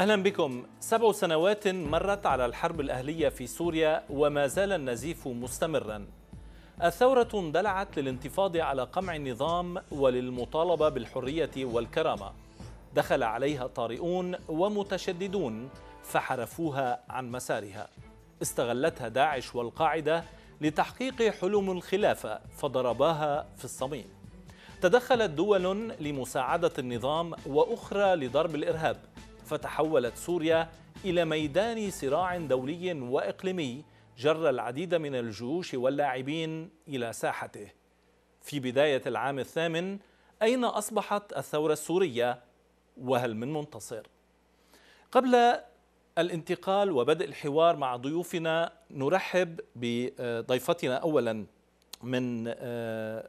أهلا بكم سبع سنوات مرت على الحرب الأهلية في سوريا وما زال النزيف مستمرا الثورة اندلعت للانتفاض على قمع النظام وللمطالبة بالحرية والكرامة دخل عليها طارئون ومتشددون فحرفوها عن مسارها استغلتها داعش والقاعدة لتحقيق حلم الخلافة فضرباها في الصميم تدخلت دول لمساعدة النظام وأخرى لضرب الإرهاب فتحولت سوريا إلى ميدان صراع دولي وإقليمي جر العديد من الجيوش واللاعبين إلى ساحته في بداية العام الثامن أين أصبحت الثورة السورية وهل من منتصر؟ قبل الانتقال وبدء الحوار مع ضيوفنا نرحب بضيفتنا أولا من آه،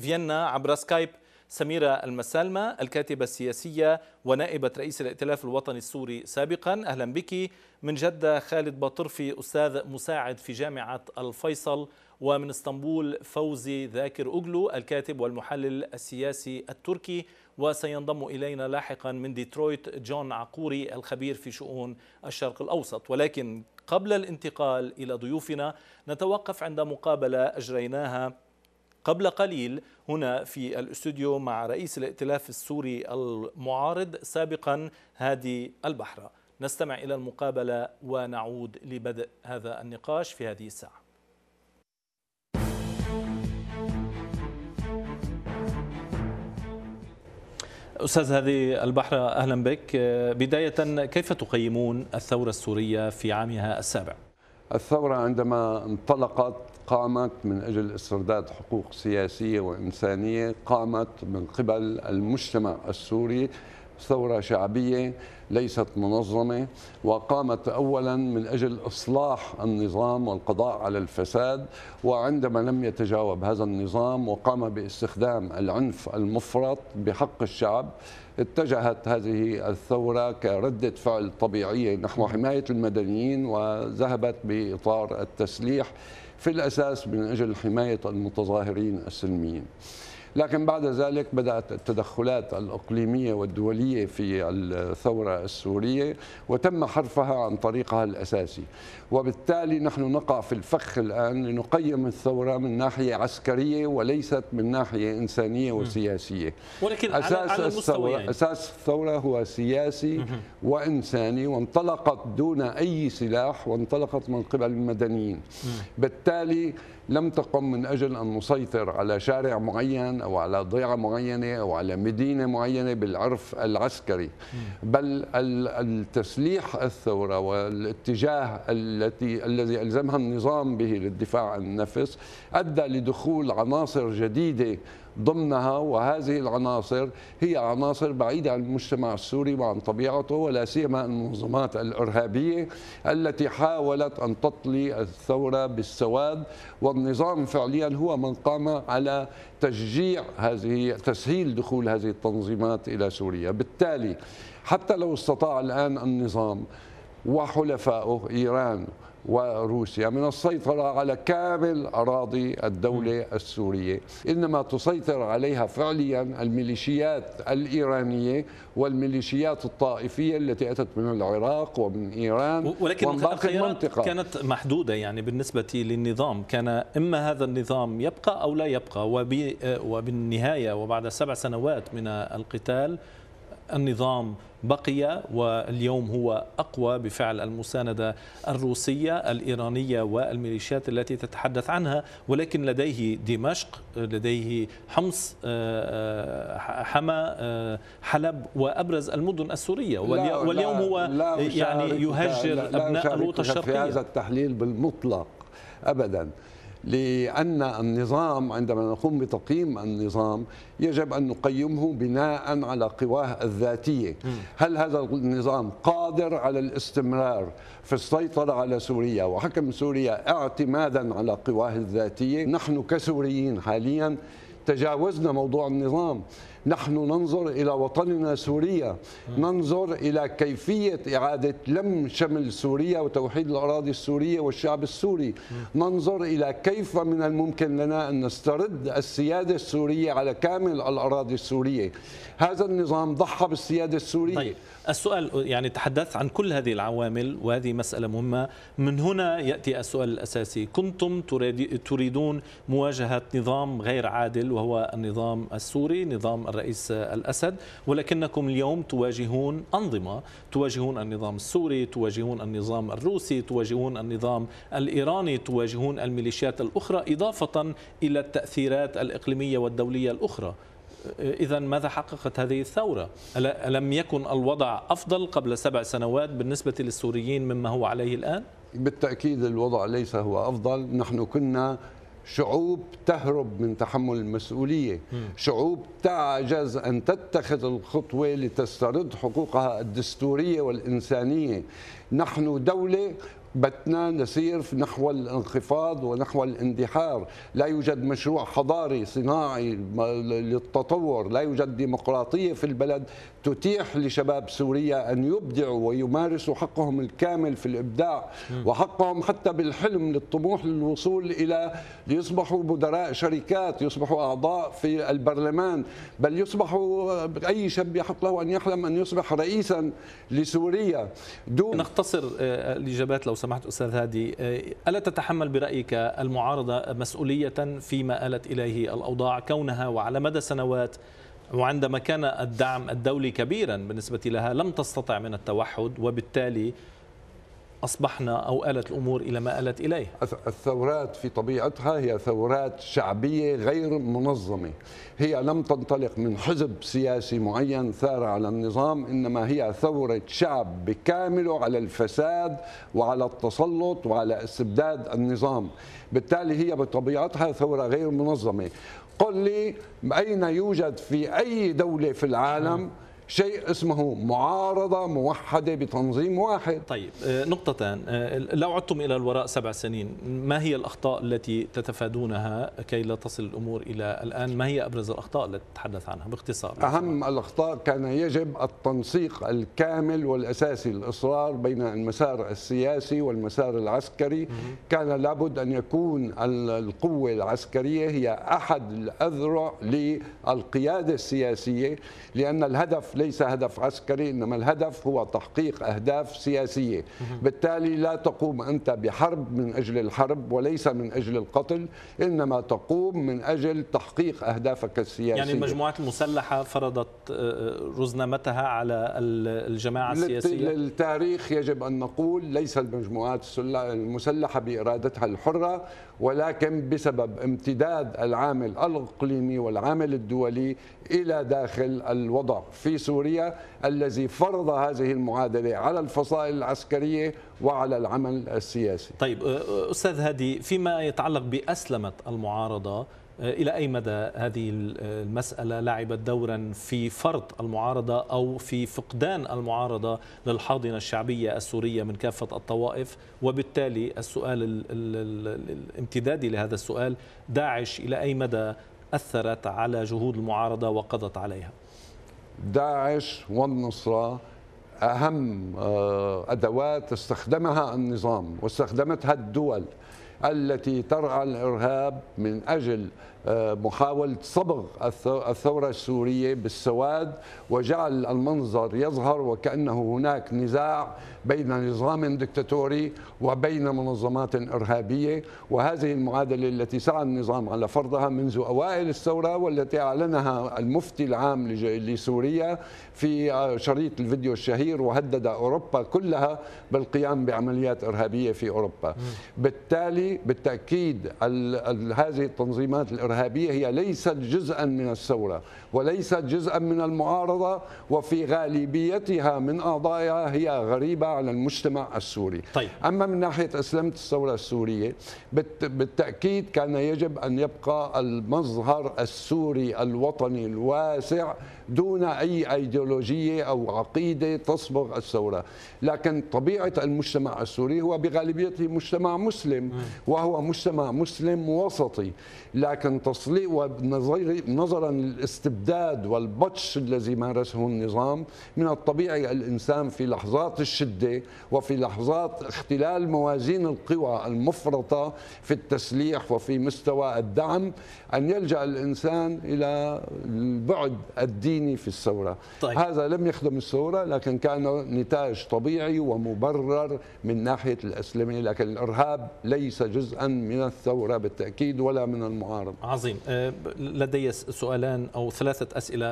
فيينا عبر سكايب سميرة المسالمة الكاتبة السياسية ونائبة رئيس الائتلاف الوطني السوري سابقا أهلا بك من جدة خالد باطرفي أستاذ مساعد في جامعة الفيصل ومن اسطنبول فوزي ذاكر أوغلو الكاتب والمحلل السياسي التركي وسينضم إلينا لاحقا من ديترويت جون عقوري الخبير في شؤون الشرق الأوسط ولكن قبل الانتقال إلى ضيوفنا نتوقف عند مقابلة أجريناها قبل قليل هنا في الاستوديو مع رئيس الائتلاف السوري المعارض سابقا هادي البحرة نستمع إلى المقابلة ونعود لبدء هذا النقاش في هذه الساعة أستاذ هذه البحرة أهلا بك بداية كيف تقيمون الثورة السورية في عامها السابع؟ الثورة عندما انطلقت قامت من أجل استرداد حقوق سياسية وإنسانية قامت من قبل المجتمع السوري ثورة شعبية ليست منظمة وقامت أولا من أجل إصلاح النظام والقضاء على الفساد وعندما لم يتجاوب هذا النظام وقام باستخدام العنف المفرط بحق الشعب اتجهت هذه الثورة كردة فعل طبيعية نحو حماية المدنيين وذهبت بإطار التسليح في الأساس من أجل حماية المتظاهرين السلميين لكن بعد ذلك بدأت التدخلات الأقليمية والدولية في الثورة السورية وتم حرفها عن طريقها الأساسي وبالتالي نحن نقع في الفخ الآن لنقيم الثورة من ناحية عسكرية وليست من ناحية إنسانية وسياسية ولكن أساس على الثورة يعني. أساس الثورة هو سياسي وإنساني وانطلقت دون أي سلاح وانطلقت من قبل المدنيين بالتالي لم تقم من أجل أن نسيطر على شارع معين أو على ضيعة معينة أو على مدينة معينة بالعرف العسكري بل التسليح الثورة والاتجاه التي الذي ألزمها النظام به للدفاع عن النفس أدى لدخول عناصر جديدة ضمنها وهذه العناصر هي عناصر بعيدة عن المجتمع السوري وعن طبيعته ولا سيما المنظمات الإرهابية التي حاولت أن تطلي الثورة بالسواد والنظام فعليا هو من قام على تشجيع هذه تسهيل دخول هذه التنظيمات إلى سوريا بالتالي حتى لو استطاع الآن النظام وحلفائه إيران وروسيا من السيطرة على كامل أراضي الدولة السورية إنما تسيطر عليها فعليا الميليشيات الإيرانية والميليشيات الطائفية التي أتت من العراق ومن إيران ولكن ومن باقي المنطقة كانت محدودة يعني بالنسبة للنظام كان إما هذا النظام يبقى أو لا يبقى آه، وبالنهاية وبعد سبع سنوات من القتال النظام بقي واليوم هو أقوى بفعل المساندة الروسية الإيرانية والميليشيات التي تتحدث عنها ولكن لديه دمشق لديه حمص آه، آه، حما آه، حلب وأبرز المدن السورية واليوم هو يعني يهجر أبناء الوطن الشرقية في هذا التحليل بالمطلق أبداً لأن النظام عندما نقوم بتقييم النظام يجب أن نقيمه بناء على قواه الذاتية هل هذا النظام قادر على الاستمرار في السيطرة على سوريا وحكم سوريا اعتمادا على قواه الذاتية نحن كسوريين حاليا تجاوزنا موضوع النظام نحن ننظر إلى وطننا سوريا ننظر إلى كيفية إعادة لم شمل سوريا وتوحيد الأراضي السورية والشعب السوري ننظر إلى كيف من الممكن لنا أن نسترد السيادة السورية على كامل الأراضي السورية هذا النظام ضحى بالسيادة السورية طيب. السؤال يعني تحدثت عن كل هذه العوامل وهذه مسألة مهمة من هنا يأتي السؤال الأساسي كنتم تريدون مواجهة نظام غير عادل وهو النظام السوري نظام الرئيس الأسد ولكنكم اليوم تواجهون أنظمة تواجهون النظام السوري تواجهون النظام الروسي تواجهون النظام الإيراني تواجهون الميليشيات الأخرى إضافة إلى التأثيرات الإقليمية والدولية الأخرى إذا ماذا حققت هذه الثورة؟ ألم يكن الوضع أفضل قبل سبع سنوات بالنسبة للسوريين مما هو عليه الآن؟ بالتأكيد الوضع ليس هو أفضل نحن كنا شعوب تهرب من تحمل المسؤولية شعوب تعجز أن تتخذ الخطوة لتسترد حقوقها الدستورية والإنسانية نحن دولة بتنا نسير نحو الانخفاض ونحو الاندحار لا يوجد مشروع حضاري صناعي للتطور لا يوجد ديمقراطية في البلد تتيح لشباب سوريا أن يبدعوا ويمارسوا حقهم الكامل في الإبداع وحقهم حتى بالحلم للطموح للوصول إلى ليصبحوا مدراء شركات يصبحوا أعضاء في البرلمان بل يصبحوا أي شاب يحق له أن يحلم أن يصبح رئيسا لسوريا دون نختصر الإجابات آه، آه، لو سمحت أستاذ هادي آه، ألا تتحمل برأيك المعارضة مسؤولية فيما آلت إليه الأوضاع كونها وعلى مدى سنوات وعندما كان الدعم الدولي كبيرا بالنسبة لها لم تستطع من التوحد وبالتالي أصبحنا أو آلت الأمور إلى ما آلت إليه الثورات في طبيعتها هي ثورات شعبية غير منظمة هي لم تنطلق من حزب سياسي معين ثار على النظام إنما هي ثورة شعب بكامله على الفساد وعلى التسلط وعلى استبداد النظام بالتالي هي بطبيعتها ثورة غير منظمة قل لي أين يوجد في أي دولة في العالم شيء اسمه معارضة موحدة بتنظيم واحد طيب آه، نقطتان آه، لو عدتم إلى الوراء سبع سنين ما هي الأخطاء التي تتفادونها كي لا تصل الأمور إلى الآن ما هي أبرز الأخطاء التي تتحدث عنها باختصار أهم الأخطاء كان يجب التنسيق الكامل والأساسي الإصرار بين المسار السياسي والمسار العسكري كان لابد أن يكون القوة العسكرية هي أحد الأذرع للقيادة السياسية لأن الهدف ليس هدف عسكري إنما الهدف هو تحقيق أهداف سياسية بالتالي لا تقوم أنت بحرب من أجل الحرب وليس من أجل القتل إنما تقوم من أجل تحقيق أهدافك السياسية يعني المجموعات المسلحة فرضت آه، آه، رزنمتها على الجماعة السياسية للتاريخ يجب أن نقول ليس المجموعات المسلحة بإرادتها الحرة ولكن بسبب امتداد العامل الإقليمي والعامل الدولي إلى داخل الوضع في سوريا الذي فرض هذه المعادلة على الفصائل العسكرية وعلى العمل السياسي طيب أستاذ هادي فيما يتعلق بأسلمة المعارضة إلى أي مدى هذه المسألة لعبت دورا في فرض المعارضة أو في فقدان المعارضة للحاضنة الشعبية السورية من كافة الطوائف وبالتالي السؤال الامتدادي لهذا السؤال داعش إلى أي مدى أثرت على جهود المعارضة وقضت عليها داعش والنصره اهم آه، ادوات استخدمها النظام واستخدمتها الدول التي ترعى الارهاب من اجل آه، محاوله صبغ الثوره السوريه بالسواد وجعل المنظر يظهر وكانه هناك نزاع بين نظام دكتاتوري وبين منظمات إرهابية وهذه المعادلة التي سعى النظام على فرضها منذ أوائل الثورة والتي أعلنها المفتي العام لسوريا في شريط الفيديو الشهير وهدد أوروبا كلها بالقيام بعمليات إرهابية في أوروبا بالتالي بالتأكيد هذه التنظيمات الإرهابية هي ليست جزءا من الثورة وليست جزءا من المعارضة وفي غالبيتها من أعضائها هي غريبة على المجتمع السوري طيب. أما من ناحية أسلمة الثورة السورية بالتأكيد كان يجب أن يبقى المظهر السوري الوطني الواسع دون أي أيديولوجية أو عقيدة تصبغ الثورة لكن طبيعة المجتمع السوري هو بغالبيته مجتمع مسلم وهو مجتمع مسلم وسطي لكن تصليق ونظرا للاستبداد الاستبداد والبطش الذي مارسه النظام من الطبيعي الإنسان في لحظات الشدة وفي لحظات اختلال موازين القوى المفرطة في التسليح وفي مستوى الدعم أن يلجأ الإنسان إلى البعد الديني في الثورة طيب. هذا لم يخدم الثورة لكن كان نتاج طبيعي ومبرر من ناحية الأسلمة لكن الإرهاب ليس جزءا من الثورة بالتأكيد ولا من المعارضة عظيم أه، لدي سؤالان أو ثلاث ثلاثة أسئلة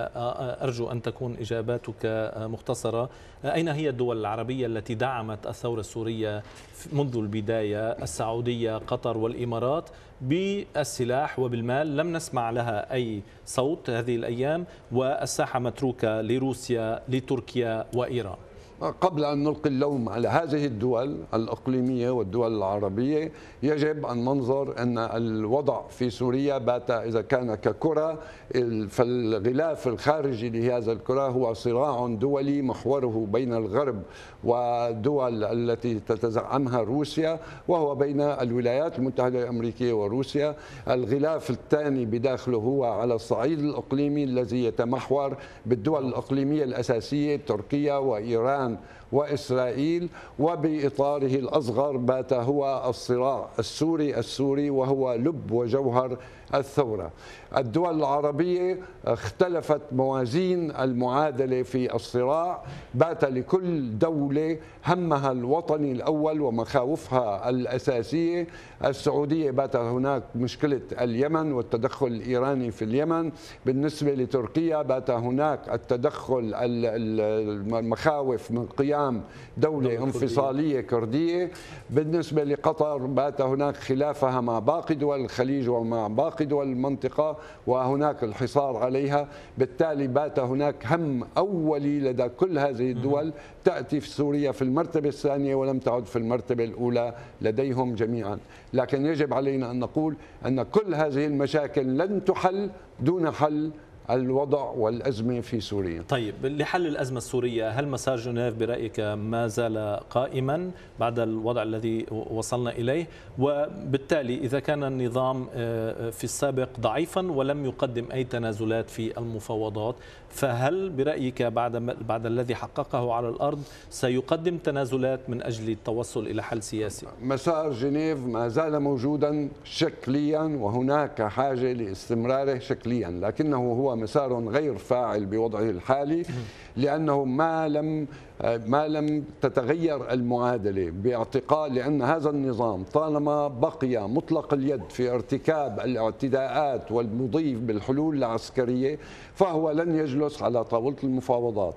أرجو أن تكون إجاباتك مختصرة أين هي الدول العربية التي دعمت الثورة السورية منذ البداية السعودية قطر والإمارات بالسلاح وبالمال لم نسمع لها أي صوت هذه الأيام والساحة متروكة لروسيا لتركيا وإيران قبل أن نلقي اللوم على هذه الدول الإقليمية والدول العربية يجب أن ننظر أن الوضع في سوريا بات إذا كان ككرة فالغلاف الخارجي لهذا الكرة هو صراع دولي محوره بين الغرب والدول التي تتزعمها روسيا وهو بين الولايات المتحدة الأمريكية وروسيا الغلاف الثاني بداخله هو على الصعيد الإقليمي الذي يتمحور بالدول الإقليمية الأساسية تركيا وإيران down وإسرائيل وبإطاره الأصغر بات هو الصراع السوري السوري وهو لب وجوهر الثورة الدول العربية اختلفت موازين المعادلة في الصراع بات لكل دولة همها الوطني الأول ومخاوفها الأساسية السعودية بات هناك مشكلة اليمن والتدخل الإيراني في اليمن بالنسبة لتركيا بات هناك التدخل المخاوف من قيام عام دولة انفصالية كردية بالنسبة لقطر بات هناك خلافها مع باقي دول الخليج ومع باقي دول المنطقة وهناك الحصار عليها بالتالي بات هناك هم أولي لدى كل هذه الدول تأتي في سوريا في المرتبة الثانية ولم تعد في المرتبة الأولى لديهم جميعا لكن يجب علينا أن نقول أن كل هذه المشاكل لن تحل دون حل الوضع والأزمة في سوريا طيب لحل الأزمة السورية هل مسار جنيف برأيك ما زال قائما بعد الوضع الذي وصلنا إليه وبالتالي إذا كان النظام آه، في السابق ضعيفا ولم يقدم أي تنازلات في المفاوضات فهل برأيك بعد, بعد الذي حققه على الأرض سيقدم تنازلات من أجل التوصل إلى حل سياسي؟ مسار جنيف ما زال موجودا شكليا وهناك حاجة لاستمراره شكليا لكنه هو مسار غير فاعل بوضعه الحالي لانه ما لم ما لم تتغير المعادله باعتقال لان هذا النظام طالما بقي مطلق اليد في ارتكاب الاعتداءات والمضي بالحلول العسكريه فهو لن يجلس على طاوله المفاوضات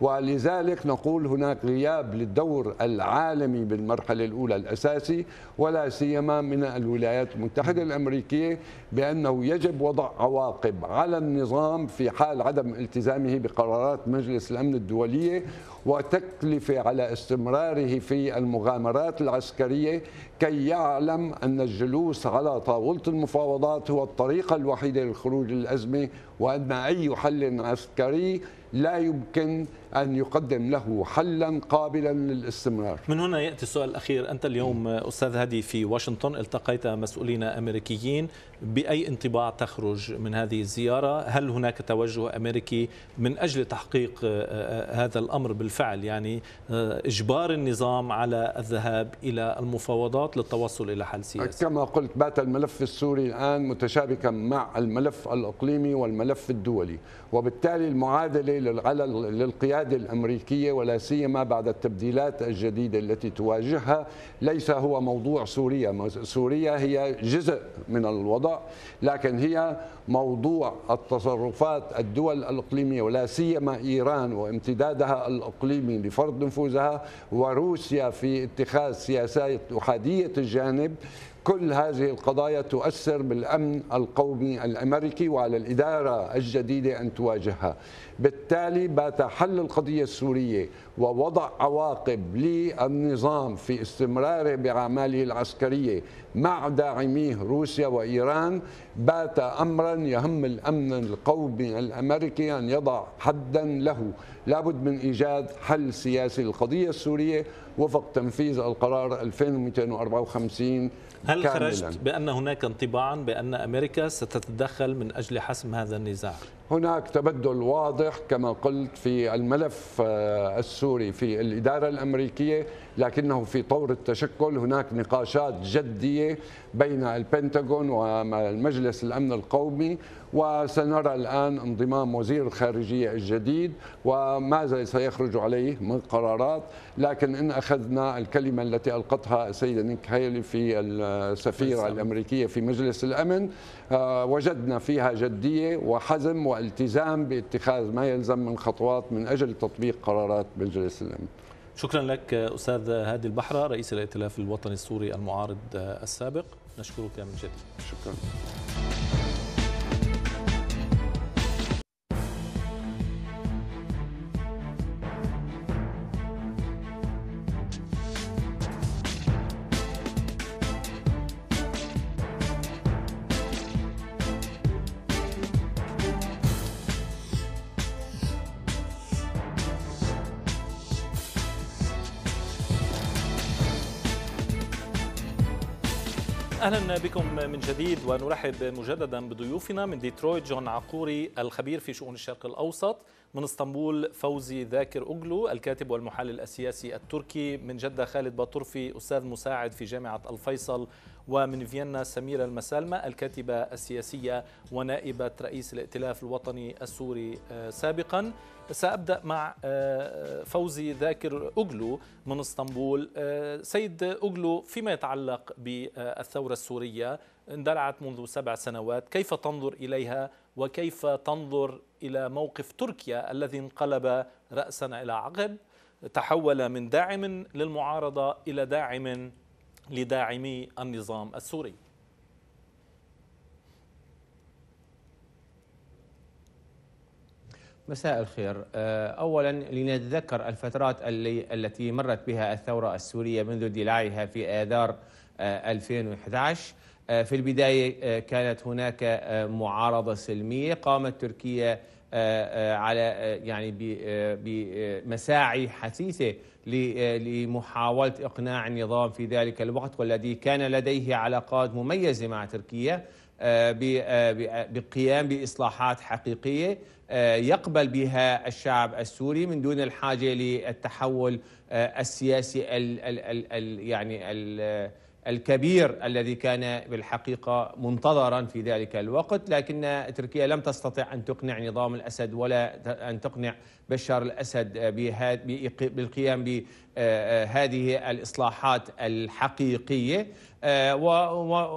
ولذلك نقول هناك غياب للدور العالمي بالمرحلة الأولى الأساسي ولا سيما من الولايات المتحدة الأمريكية بأنه يجب وضع عواقب على النظام في حال عدم التزامه بقرارات مجلس الأمن الدولية وتكلفة على استمراره في المغامرات العسكرية كي يعلم أن الجلوس على طاولة المفاوضات هو الطريقة الوحيدة للخروج من الأزمة وأن أي حل عسكري لا يمكن أن يقدم له حلا قابلا للاستمرار من هنا يأتي السؤال الأخير أنت اليوم أستاذ هادي في واشنطن التقيت مسؤولين أمريكيين بأي انطباع تخرج من هذه الزيارة هل هناك توجه أمريكي من أجل تحقيق آه، آه، هذا الأمر بالفعل يعني آه، إجبار النظام على الذهاب إلى المفاوضات للتوصل إلى حل سياسي كما قلت بات الملف السوري الآن متشابكا مع الملف الإقليمي والملف الدولي وبالتالي المعادلة للقيام القيادة الأمريكية ولا سيما بعد التبديلات الجديدة التي تواجهها ليس هو موضوع سوريا سوريا هي جزء من الوضع لكن هي موضوع التصرفات الدول الإقليمية ولا سيما إيران وامتدادها الإقليمي لفرض نفوذها وروسيا في اتخاذ سياسات أحادية الجانب كل هذه القضايا تؤثر بالامن القومي الامريكي وعلى الاداره الجديده ان تواجهها. بالتالي بات حل القضيه السوريه ووضع عواقب للنظام في استمراره باعماله العسكريه مع داعميه روسيا وايران بات امرا يهم الامن القومي الامريكي ان يضع حدا له، لابد من ايجاد حل سياسي للقضيه السوريه وفق تنفيذ القرار 2254 هل خرجت بأن هناك انطباعا بأن أمريكا ستتدخل من أجل حسم هذا النزاع؟ هناك تبدل واضح كما قلت في الملف آه، السوري في الإدارة الأمريكية لكنه في طور التشكل هناك نقاشات جدية بين البنتاغون والمجلس الأمن القومي وسنرى الآن انضمام وزير الخارجية الجديد وماذا سيخرج عليه من قرارات لكن إن أخذنا الكلمة التي ألقتها السيدة نيك هايلي في السفيرة الأمريكية في مجلس الأمن آه، وجدنا فيها جدية وحزم والتزام باتخاذ ما يلزم من خطوات من أجل تطبيق قرارات مجلس الأمن شكرا لك أستاذ هادي البحرة رئيس الائتلاف الوطني السوري المعارض آه، السابق نشكرك من جديد شكرا اهلا بكم من جديد ونرحب مجددا بضيوفنا من ديترويت جون عقوري الخبير في شؤون الشرق الاوسط من اسطنبول فوزي ذاكر أوغلو الكاتب والمحلل السياسي التركي من جدة خالد باطرفي أستاذ مساعد في جامعة الفيصل ومن فيينا سميرة المسالمة الكاتبة السياسية ونائبة رئيس الائتلاف الوطني السوري آه، سابقا سأبدأ مع آه، فوزي ذاكر أوغلو من اسطنبول آه، سيد أوغلو فيما يتعلق بالثورة السورية اندلعت منذ سبع سنوات كيف تنظر إليها وكيف تنظر إلى موقف تركيا الذي انقلب رأسا إلى عقب تحول من داعم للمعارضة إلى داعم لداعمي النظام السوري مساء الخير آه، أولا لنتذكر الفترات التي مرت بها الثورة السورية منذ دلاعها في آذار 2011 آه، آه، في البداية آه، كانت هناك آه، معارضة سلمية قامت تركيا على يعني بمساعي حثيثة لمحاولة إقناع النظام في ذلك الوقت والذي كان لديه علاقات مميزة مع تركيا بقيام بإصلاحات حقيقية يقبل بها الشعب السوري من دون الحاجة للتحول السياسي الـ الـ الـ يعني الـ الكبير الذي كان بالحقيقه منتظرا في ذلك الوقت لكن تركيا لم تستطع ان تقنع نظام الاسد ولا ان تقنع بشار الاسد بالقيام بهذه الاصلاحات الحقيقيه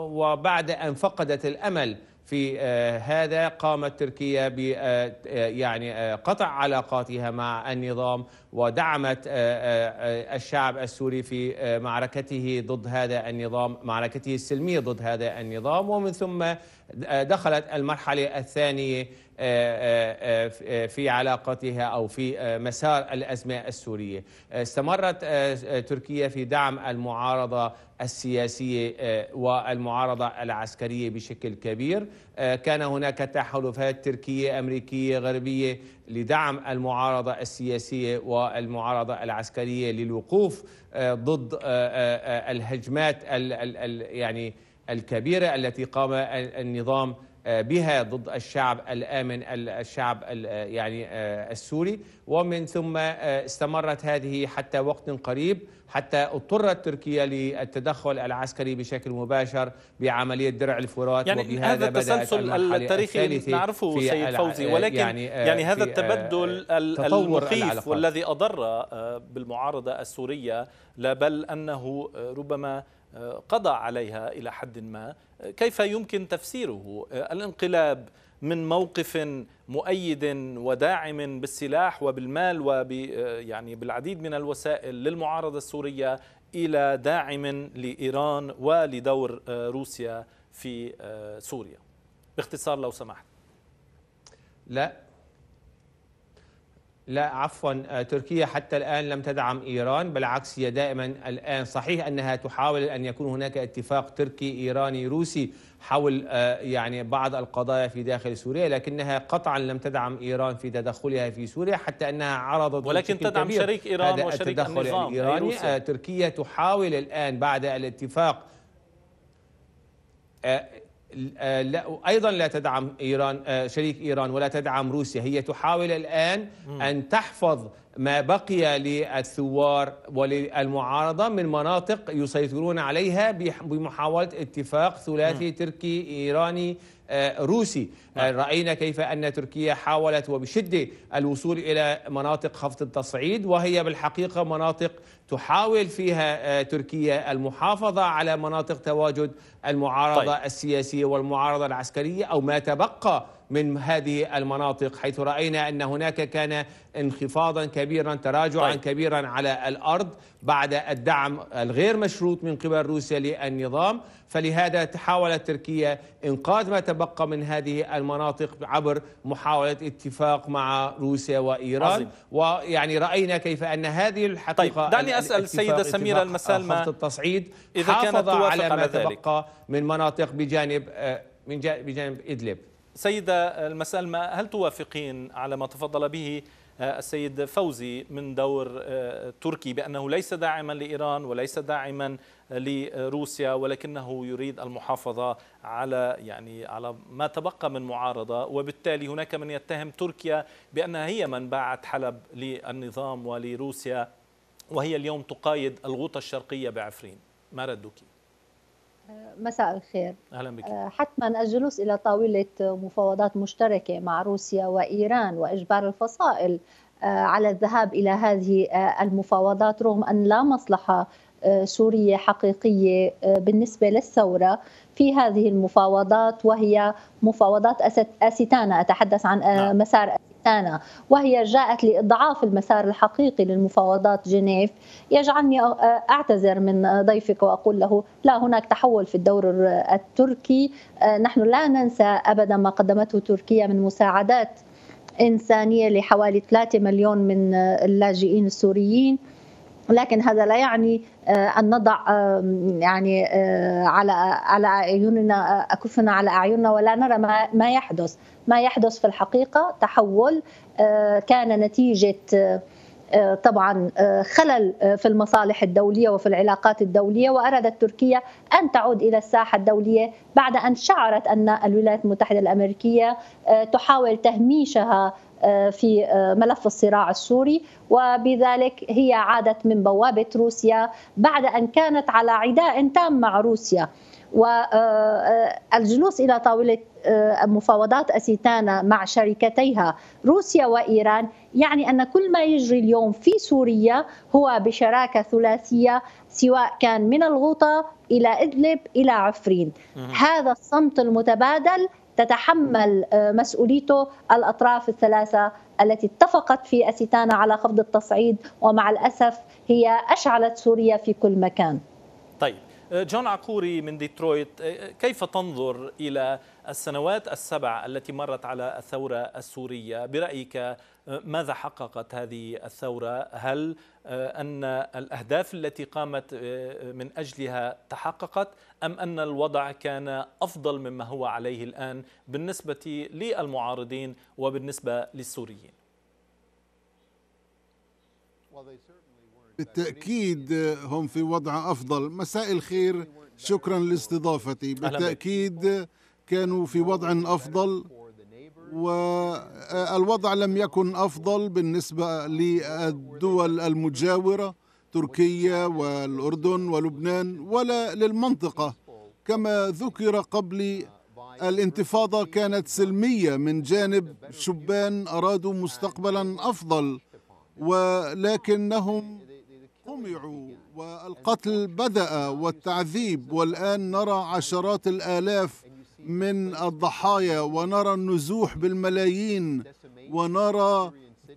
وبعد ان فقدت الامل في آه، هذا قامت تركيا ب آه، آه، يعني قطع علاقاتها مع النظام ودعمت الشعب السوري في معركته ضد هذا النظام معركته السلميه ضد هذا النظام ومن ثم دخلت المرحله الثانيه آه، آه، آه، في علاقتها أو في مسار الأزمة السورية استمرت تركيا في دعم المعارضة السياسية والمعارضة العسكرية بشكل كبير كان هناك تحالفات تركية أمريكية غربية لدعم المعارضة السياسية والمعارضة العسكرية للوقوف ضد الهجمات يعني الكبيرة التي قام النظام آه، بها ضد الشعب الامن الشعب آه، يعني آه، السوري ومن ثم استمرت هذه حتى وقت قريب حتى اضطرت تركيا للتدخل العسكري بشكل مباشر بعمليه درع الفرات يعني وبهذا هذا التسلسل التاريخي اللي نعرفه سيد فوزي ولكن يعني, يعني هذا التبدل المخيف والذي اضر بالمعارضه السوريه لا بل انه ربما قضى عليها إلى حد ما كيف يمكن تفسيره الانقلاب من موقف مؤيد وداعم بالسلاح وبالمال وب يعني بالعديد من الوسائل للمعارضة السورية إلى داعم لإيران ولدور آه، روسيا في آه، سوريا باختصار لو سمحت لا لا عفوا آه، تركيا حتى الآن لم تدعم إيران بالعكس هي دائما الآن صحيح أنها تحاول أن يكون هناك اتفاق تركي إيراني روسي حول آه، يعني بعض القضايا في داخل سوريا لكنها قطعا لم تدعم إيران في تدخلها في سوريا حتى أنها عرضت ولكن تدعم كبير شريك إيران وشريك التدخل النظام الإيراني آه، تركيا تحاول الآن بعد الاتفاق آه، لا ايضا لا تدعم ايران آه، شريك ايران ولا تدعم روسيا هي تحاول الان ان تحفظ ما بقي للثوار وللمعارضه من مناطق يسيطرون عليها بمحاوله اتفاق ثلاثي تركي ايراني آه، روسي آه، نعم. رأينا كيف أن تركيا حاولت وبشدة الوصول إلى مناطق خفض التصعيد وهي بالحقيقة مناطق تحاول فيها آه، تركيا المحافظة على مناطق تواجد المعارضة طيب. السياسية والمعارضة العسكرية أو ما تبقى من هذه المناطق حيث رأينا أن هناك كان انخفاضا كبيرا تراجعا طيب. كبيرا على الأرض بعد الدعم الغير مشروط من قبل روسيا للنظام فلهذا تحاولت تركيا إنقاذ ما تبقى من هذه المناطق عبر محاولة اتفاق مع روسيا وإيران عظيم. ويعني رأينا كيف أن هذه الحقيقة طيب. دعني أسأل السيدة سميرة المسالمة خط التصعيد إذا كانت توافق على ما على تبقى من مناطق بجانب آه، من بجانب إدلب سيدة المسألمة هل توافقين على ما تفضل به آه، السيد فوزي من دور آه، تركي بأنه ليس داعما لإيران وليس داعما لروسيا ولكنه يريد المحافظة على يعني على ما تبقى من معارضة وبالتالي هناك من يتهم تركيا بأنها هي من باعت حلب للنظام ولروسيا وهي اليوم تقايد الغوطة الشرقية بعفرين ما ردك؟ مساء الخير اهلا بك آه، حتما الجلوس الى طاوله مفاوضات مشتركه مع روسيا وايران واجبار الفصائل آه، على الذهاب الى هذه آه، المفاوضات رغم ان لا مصلحه سوريه حقيقيه بالنسبه للثوره في هذه المفاوضات وهي مفاوضات أستانا اتحدث عن نعم. مسار تانا وهي جاءت لإضعاف المسار الحقيقي للمفاوضات جنيف يجعلني أعتذر من ضيفك وأقول له لا هناك تحول في الدور التركي نحن لا ننسى أبدا ما قدمته تركيا من مساعدات إنسانية لحوالي 3 مليون من اللاجئين السوريين لكن هذا لا يعني آه، ان نضع يعني آه، على على اعيننا آه، اكفنا على اعيننا ولا نرى ما يحدث ما يحدث في الحقيقه تحول كان نتيجه طبعا خلل في المصالح الدولية وفي العلاقات الدولية وأرادت تركيا أن تعود إلى الساحة الدولية بعد أن شعرت أن الولايات المتحدة الأمريكية تحاول تهميشها آه، في آه، ملف الصراع السوري وبذلك هي عادت من بوابه روسيا بعد ان كانت على عداء تام مع روسيا والجلوس آه، الى طاوله مفاوضات اسيتانا مع شركتيها روسيا وايران يعني ان كل ما يجري اليوم في سوريا هو بشراكه ثلاثيه سواء كان من الغوطه الى ادلب الى عفرين هذا الصمت المتبادل تتحمل آه، مسؤوليته الأطراف الثلاثة التي اتفقت في أسيتانا على خفض التصعيد ومع الأسف هي أشعلت سوريا في كل مكان جون عقوري من ديترويت آه، آه، كيف تنظر إلى السنوات السبع التي مرت على الثورة السورية برأيك آه، ماذا حققت هذه الثورة هل أن الأهداف التي قامت من أجلها تحققت أم أن الوضع كان أفضل مما هو عليه الآن بالنسبة للمعارضين وبالنسبة للسوريين بالتأكيد هم في وضع أفضل مساء الخير شكرا لاستضافتي بالتأكيد كانوا في وضع أفضل والوضع لم يكن أفضل بالنسبة للدول المجاورة تركيا والأردن ولبنان ولا للمنطقة كما ذكر قبل الانتفاضة كانت سلمية من جانب شبان أرادوا مستقبلا أفضل ولكنهم قمعوا يعني والقتل بدأ والتعذيب والآن نرى عشرات الآلاف من الضحايا ونرى النزوح بالملايين ونرى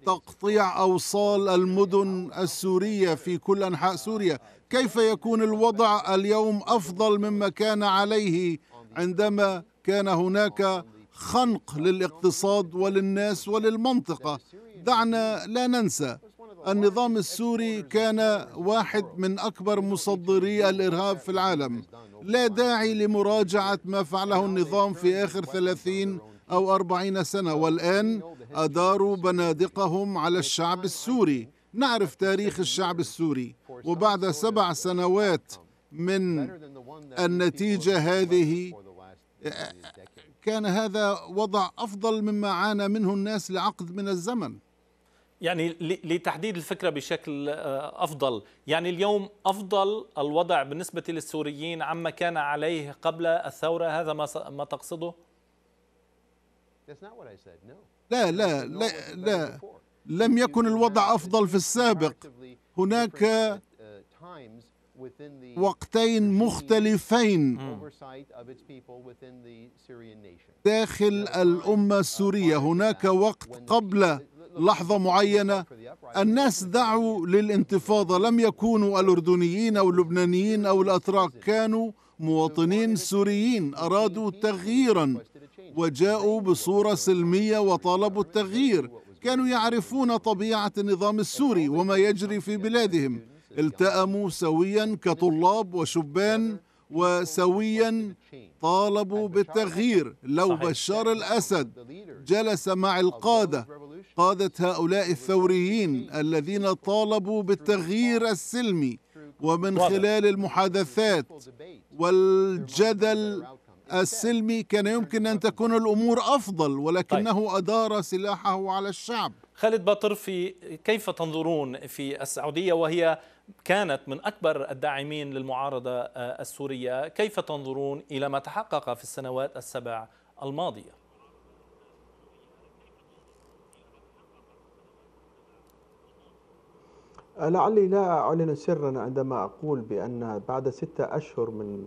تقطيع أوصال المدن السورية في كل أنحاء سوريا كيف يكون الوضع اليوم أفضل مما كان عليه عندما كان هناك خنق للاقتصاد وللناس وللمنطقة دعنا لا ننسى النظام السوري كان واحد من أكبر مصدري الإرهاب في العالم لا داعي لمراجعة ما فعله النظام في آخر ثلاثين أو أربعين سنة والآن أداروا بنادقهم على الشعب السوري نعرف تاريخ الشعب السوري وبعد سبع سنوات من النتيجة هذه كان هذا وضع أفضل مما عانى منه الناس لعقد من الزمن يعني لتحديد الفكرة بشكل آه، أفضل يعني اليوم أفضل الوضع بالنسبة للسوريين عما كان عليه قبل الثورة هذا ما تقصده؟ لا لا لا لا لم يكن الوضع أفضل في السابق هناك uh, وقتين مختلفين داخل الأمة السورية هناك وقت قبل لحظة معينة الناس دعوا للانتفاضة لم يكونوا الأردنيين أو اللبنانيين أو الأتراك كانوا مواطنين سوريين أرادوا تغييرا وجاءوا بصورة سلمية وطالبوا التغيير كانوا يعرفون طبيعة النظام السوري وما يجري في بلادهم التأموا سويا كطلاب وشبان وسويا طالبوا بالتغيير لو بشار الاسد جلس مع القاده قادة هؤلاء الثوريين الذين طالبوا بالتغيير السلمي ومن خلال المحادثات والجدل السلمي كان يمكن أن تكون الأمور أفضل ولكنه طيب. أدار سلاحه على الشعب خالد بطر في كيف تنظرون في السعودية وهي كانت من أكبر الداعمين للمعارضة السورية كيف تنظرون إلى ما تحقق في السنوات السبع الماضية لعلي لا أعلن سرا عندما أقول بأن بعد ستة أشهر من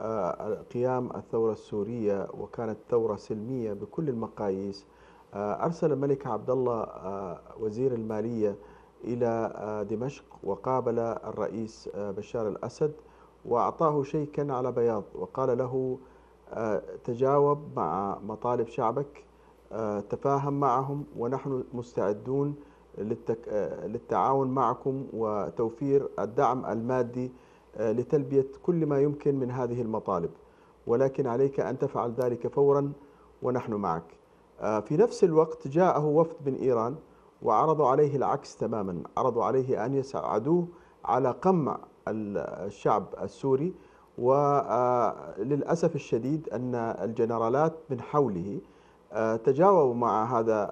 آه، قيام الثورة السورية وكانت ثورة سلمية بكل المقاييس آه، أرسل الملك عبد الله آه، وزير المالية إلى دمشق وقابل الرئيس بشار الأسد وأعطاه شيكا على بياض وقال له تجاوب مع مطالب شعبك تفاهم معهم ونحن مستعدون للتك... للتعاون معكم وتوفير الدعم المادي آه، لتلبية كل ما يمكن من هذه المطالب ولكن عليك أن تفعل ذلك فورا ونحن معك آه، في نفس الوقت جاءه وفد من إيران وعرضوا عليه العكس تماما عرضوا عليه أن يساعدوه على قمع الشعب السوري وللأسف آه، الشديد أن الجنرالات من حوله آه، تجاوبوا مع هذا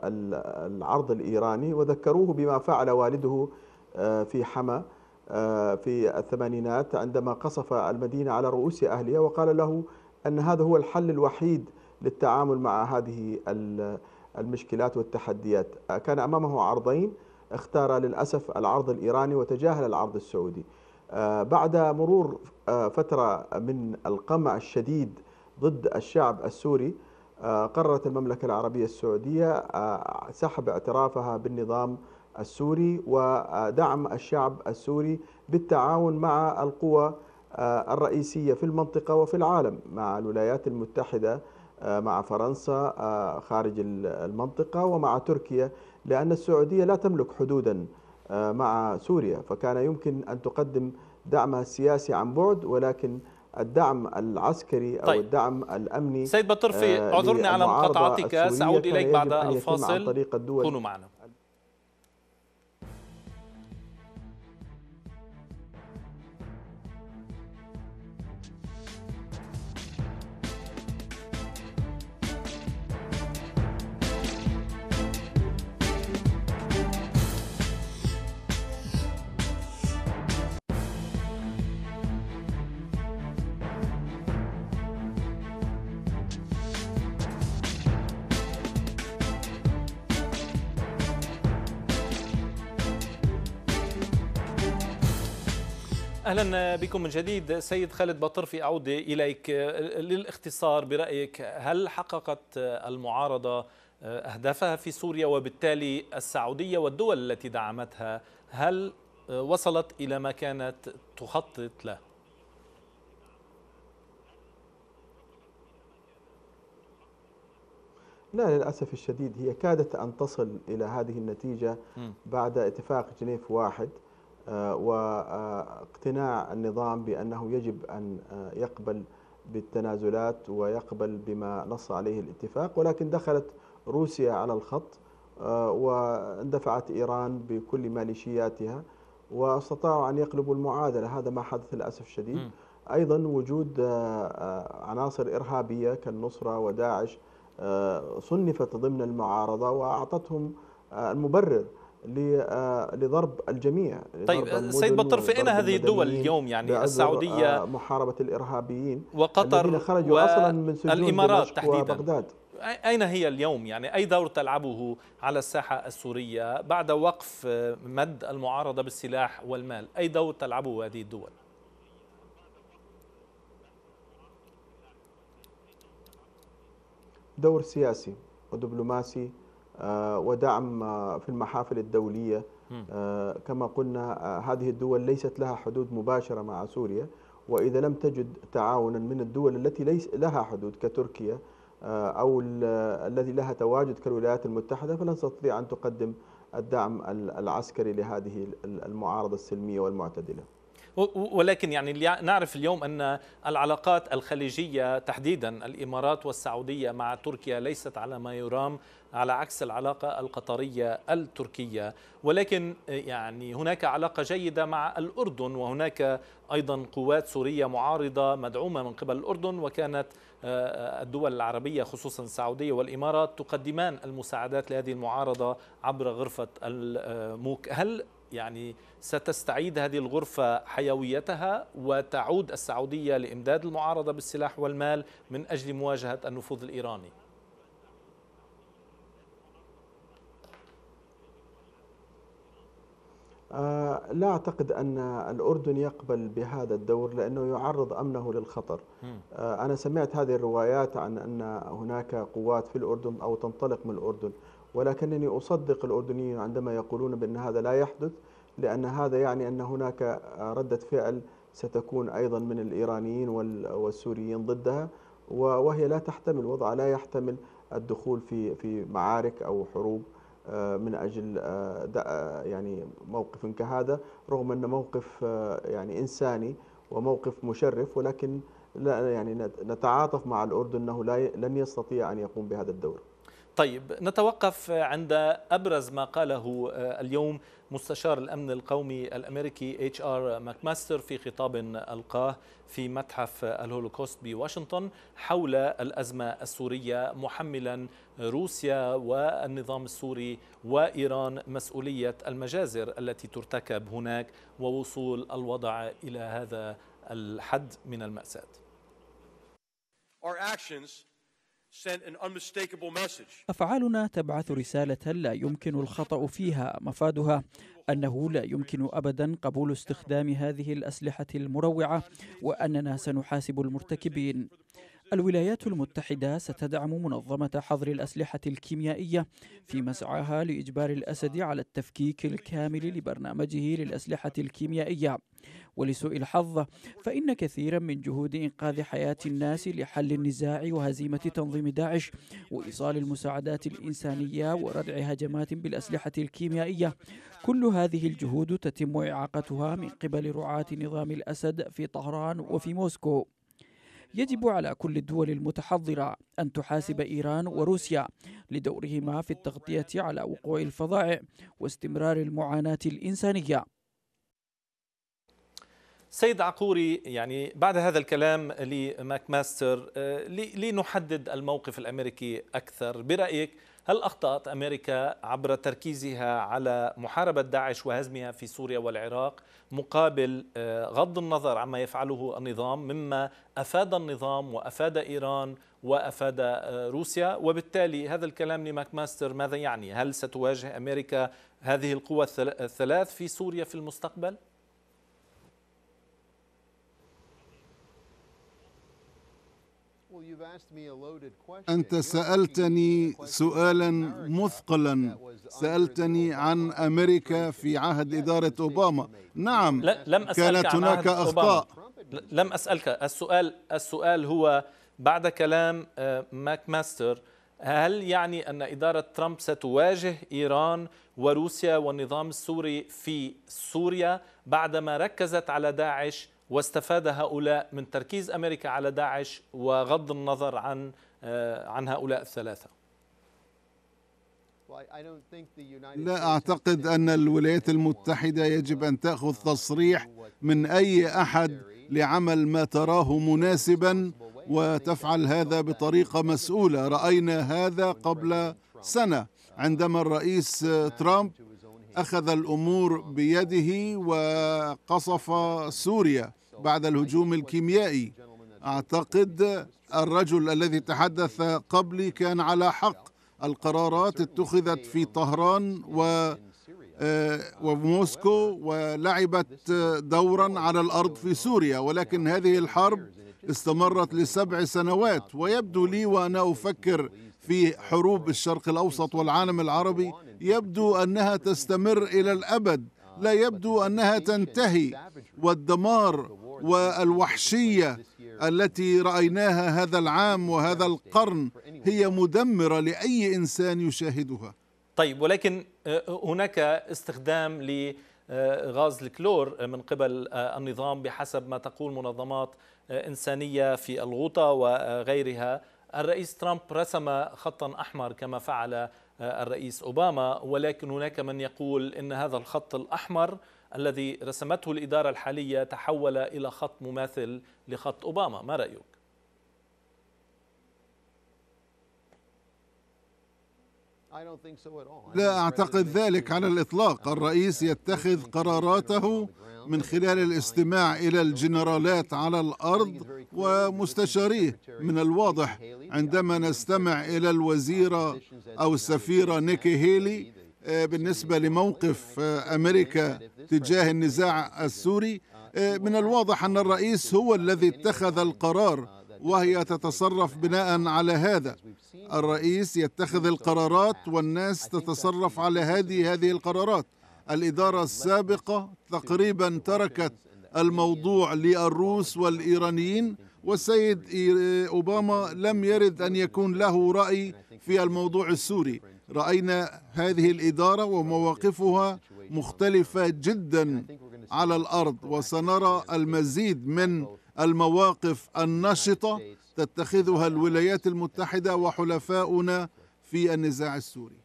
العرض الإيراني وذكروه بما فعل والده آه، في حما آه، في الثمانينات عندما قصف المدينة على رؤوس أهلها وقال له أن هذا هو الحل الوحيد للتعامل مع هذه المشكلات والتحديات كان أمامه عرضين اختار للأسف العرض الإيراني وتجاهل العرض السعودي بعد مرور فترة من القمع الشديد ضد الشعب السوري آه، قررت المملكة العربية السعودية آه، سحب اعترافها بالنظام السوري ودعم الشعب السوري بالتعاون مع القوى آه، الرئيسية في المنطقة وفي العالم مع الولايات المتحدة مع فرنسا خارج المنطقة ومع تركيا لأن السعودية لا تملك حدودا مع سوريا فكان يمكن أن تقدم دعمها السياسي عن بعد ولكن الدعم العسكري او طيب. الدعم الامني سيد بطرفي آه، اعذرني على مقاطعتك ساعود اليك بعد الفاصل كونوا معنا اهلا بكم من جديد سيد خالد بطرفي اعود اليك للاختصار برايك هل حققت المعارضه اهدافها في سوريا وبالتالي السعوديه والدول التي دعمتها هل وصلت الى ما كانت تخطط له؟ لا للأسف الشديد هي كادت أن تصل إلى هذه النتيجة بعد اتفاق جنيف واحد آه، واقتناع النظام بأنه يجب أن آه، يقبل بالتنازلات ويقبل بما نص عليه الاتفاق ولكن دخلت روسيا على الخط آه، واندفعت إيران بكل ماليشياتها واستطاعوا أن يقلبوا المعادلة هذا ما حدث للأسف الشديد أيضا وجود عناصر إرهابية كالنصرة وداعش صنفت ضمن المعارضة وأعطتهم المبرر آه، لضرب الجميع طيب سيد بطر في اين هذه الدول اليوم يعني السعوديه آه، محاربه الارهابيين وقطر الذين خرجوا و... اصلا من سجون الامارات تحديدا وبغداد أين هي اليوم يعني أي دور تلعبه على الساحة السورية بعد وقف آه، مد المعارضة بالسلاح والمال أي دور تلعبه هذه الدول دور سياسي ودبلوماسي آه، ودعم آه، في المحافل الدولية آه، كما قلنا هذه الدول ليست لها حدود مباشرة مع سوريا وإذا لم تجد تعاونا من الدول التي ليس لها حدود كتركيا أو الذي لها تواجد كالولايات المتحدة فلن تستطيع أن تقدم الدعم العسكري لهذه المعارضة السلمية والمعتدلة ولكن يعني نعرف اليوم أن العلاقات الخليجية تحديدا الإمارات والسعودية مع تركيا ليست على ما يرام على عكس العلاقة القطرية التركية ولكن آه، يعني هناك علاقة جيدة مع الأردن وهناك أيضا قوات سورية معارضة مدعومة من قبل الأردن وكانت آه، آه، الدول العربية خصوصا السعودية والإمارات تقدمان المساعدات لهذه المعارضة عبر غرفة الموك هل يعني ستستعيد هذه الغرفة حيويتها وتعود السعودية لإمداد المعارضة بالسلاح والمال من أجل مواجهة النفوذ الإيراني آه، لا أعتقد أن الأردن يقبل بهذا الدور لأنه يعرض أمنه للخطر آه، أنا سمعت هذه الروايات عن أن هناك قوات في الأردن أو تنطلق من الأردن ولكنني أصدق الأردنيين عندما يقولون بأن هذا لا يحدث لأن هذا يعني أن هناك آه، ردة فعل ستكون أيضا من الإيرانيين والسوريين ضدها وهي لا تحتمل وضع لا يحتمل الدخول في في معارك أو حروب آه، من اجل آه، آه، يعني موقف كهذا رغم انه موقف يعني انساني وموقف مشرف ولكن لا يعني نتعاطف مع الاردن انه لا لن يستطيع ان يقوم بهذا الدور. طيب نتوقف عند ابرز ما قاله آه، اليوم مستشار الامن القومي الامريكي اتش ار ماكماستر في خطاب القاه في متحف الهولوكوست بواشنطن حول الازمه السوريه محملا روسيا والنظام السوري وايران مسؤوليه المجازر التي ترتكب هناك ووصول الوضع الى هذا الحد من الماساه. أفعالنا تبعث رسالة لا يمكن الخطأ فيها مفادها أنه لا يمكن أبدا قبول استخدام هذه الأسلحة المروعة وأننا سنحاسب المرتكبين الولايات المتحدة ستدعم منظمة حظر الأسلحة الكيميائية في مسعاها لإجبار الأسد على التفكيك الكامل لبرنامجه للأسلحة الكيميائية ولسوء الحظ فإن كثيرا من جهود إنقاذ حياة الناس لحل النزاع وهزيمة تنظيم داعش وإيصال المساعدات الإنسانية وردع هجمات بالأسلحة الكيميائية كل هذه الجهود تتم إعاقتها من قبل رعاة نظام الأسد في طهران وفي موسكو يجب على كل الدول المتحضرة أن تحاسب إيران وروسيا لدورهما في التغطية على وقوع الفظائع واستمرار المعاناة الإنسانية سيد عقوري يعني بعد هذا الكلام لماك ماستر آه، لنحدد الموقف الامريكي اكثر برايك هل أخطأت أمريكا عبر تركيزها على محاربة داعش وهزمها في سوريا والعراق مقابل آه، غض النظر عما يفعله النظام مما أفاد النظام وأفاد إيران وأفاد آه، روسيا وبالتالي هذا الكلام لماك ماستر ماذا يعني هل ستواجه أمريكا هذه القوى الثلاث في سوريا في المستقبل؟ انت سالتني سؤالا مثقلا سالتني عن امريكا في عهد اداره اوباما نعم لم أسألك كانت هناك اخطاء لم اسالك السؤال السؤال هو بعد كلام آه، ماك ماستر هل يعني ان اداره ترامب ستواجه ايران وروسيا والنظام السوري في سوريا بعدما ركزت على داعش واستفاد هؤلاء من تركيز أمريكا على داعش وغض النظر عن آه، عن هؤلاء الثلاثة لا أعتقد أن الولايات المتحدة يجب أن تأخذ تصريح من أي أحد لعمل ما تراه مناسبا وتفعل هذا بطريقة مسؤولة رأينا هذا قبل سنة عندما الرئيس آه، ترامب أخذ الأمور بيده وقصف سوريا بعد الهجوم الكيميائي اعتقد الرجل الذي تحدث قبلي كان على حق القرارات اتخذت في طهران و آه، وموسكو ولعبت دورا على الارض في سوريا ولكن هذه الحرب استمرت لسبع سنوات ويبدو لي وانا افكر في حروب الشرق الاوسط والعالم العربي يبدو انها تستمر الى الابد لا يبدو انها تنتهي والدمار والوحشية التي رأيناها هذا العام وهذا القرن هي مدمرة لأي إنسان يشاهدها طيب ولكن آه، هناك استخدام لغاز الكلور آه، من قبل آه، النظام بحسب ما تقول منظمات إنسانية في الغوطة وغيرها الرئيس ترامب رسم خطا أحمر كما فعل الرئيس أوباما ولكن هناك من يقول إن هذا الخط الأحمر الذي رسمته الإدارة الحالية تحول إلى خط مماثل لخط أوباما ما رأيك؟ لا أعتقد ذلك على الإطلاق الرئيس يتخذ قراراته من خلال الاستماع إلى الجنرالات على الأرض ومستشاريه من الواضح عندما نستمع إلى الوزيرة أو السفيرة نيكي هيلي بالنسبة لموقف آه، أمريكا تجاه النزاع السوري آه، من الواضح أن الرئيس هو الذي اتخذ القرار وهي تتصرف بناء على هذا الرئيس يتخذ القرارات والناس تتصرف على هذه هذه القرارات الإدارة السابقة تقريبا تركت الموضوع للروس والإيرانيين والسيد آه، أوباما لم يرد أن يكون له رأي في الموضوع السوري راينا هذه الاداره ومواقفها مختلفه جدا على الارض وسنرى المزيد من المواقف النشطه تتخذها الولايات المتحده وحلفاؤنا في النزاع السوري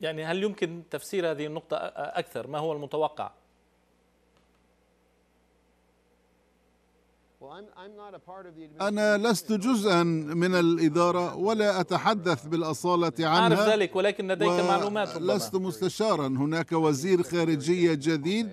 يعني هل يمكن تفسير هذه النقطه اكثر ما هو المتوقع أنا لست جزءا من الإدارة ولا أتحدث بالأصالة عنها أعرف ذلك ولكن لديك معلومات لست مستشارا هناك وزير خارجية جديد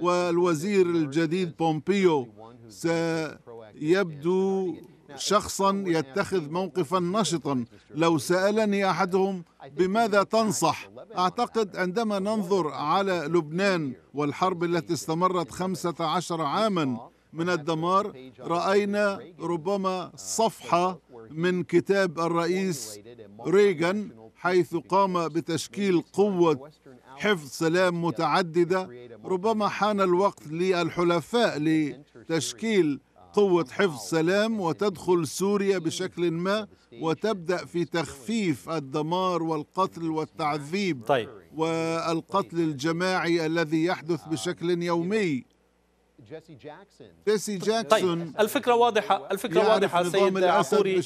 والوزير الجديد بومبيو سيبدو شخصا يتخذ موقفا نشطا لو سالني احدهم بماذا تنصح اعتقد عندما ننظر على لبنان والحرب التي استمرت خمسه عشر عاما من الدمار راينا ربما صفحه من كتاب الرئيس ريغان حيث قام بتشكيل قوه حفظ سلام متعدده ربما حان الوقت للحلفاء لتشكيل قوة حفظ سلام وتدخل سوريا بشكل ما وتبدأ في تخفيف الدمار والقتل والتعذيب طيب. والقتل الجماعي الذي يحدث بشكل يومي جيسي جاكسون طيب الفكرة واضحة الفكرة واضحة سيد عفوري